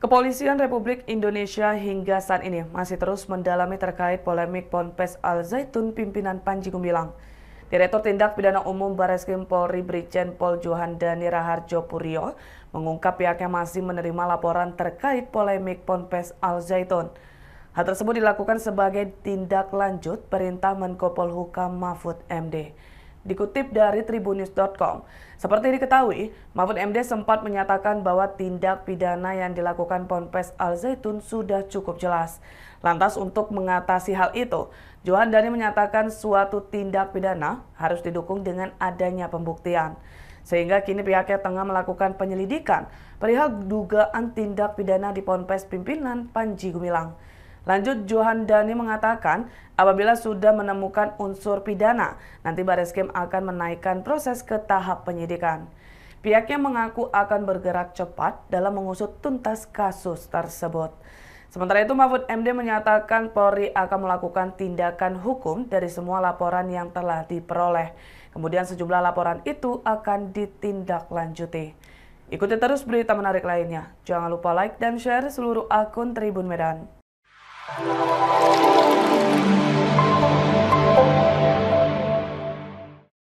Kepolisian Republik Indonesia hingga saat ini masih terus mendalami terkait polemik Ponpes Al Zaitun pimpinan Panji Gumilang. Direktur Tindak Pidana Umum Bareskrim Polri Brigjen Pol Dani Raharjo Purio mengungkap pihaknya masih menerima laporan terkait polemik Ponpes Al Zaitun. Hal tersebut dilakukan sebagai tindak lanjut perintah Menko Polhukam Mahfud MD dikutip dari tribunis.com, Seperti diketahui, Mahfud MD sempat menyatakan bahwa tindak pidana yang dilakukan Ponpes Al Zaitun sudah cukup jelas. Lantas untuk mengatasi hal itu, Johan Dhani menyatakan suatu tindak pidana harus didukung dengan adanya pembuktian. Sehingga kini pihaknya tengah melakukan penyelidikan perihal dugaan tindak pidana di Ponpes pimpinan Panji Gumilang. Lanjut, Johan Dani mengatakan apabila sudah menemukan unsur pidana, nanti baris Bareskrim akan menaikkan proses ke tahap penyidikan. Pihaknya mengaku akan bergerak cepat dalam mengusut tuntas kasus tersebut. Sementara itu Mahfud MD menyatakan Polri akan melakukan tindakan hukum dari semua laporan yang telah diperoleh. Kemudian sejumlah laporan itu akan ditindaklanjuti. Ikuti terus berita menarik lainnya. Jangan lupa like dan share seluruh akun Tribun Medan. Thank you.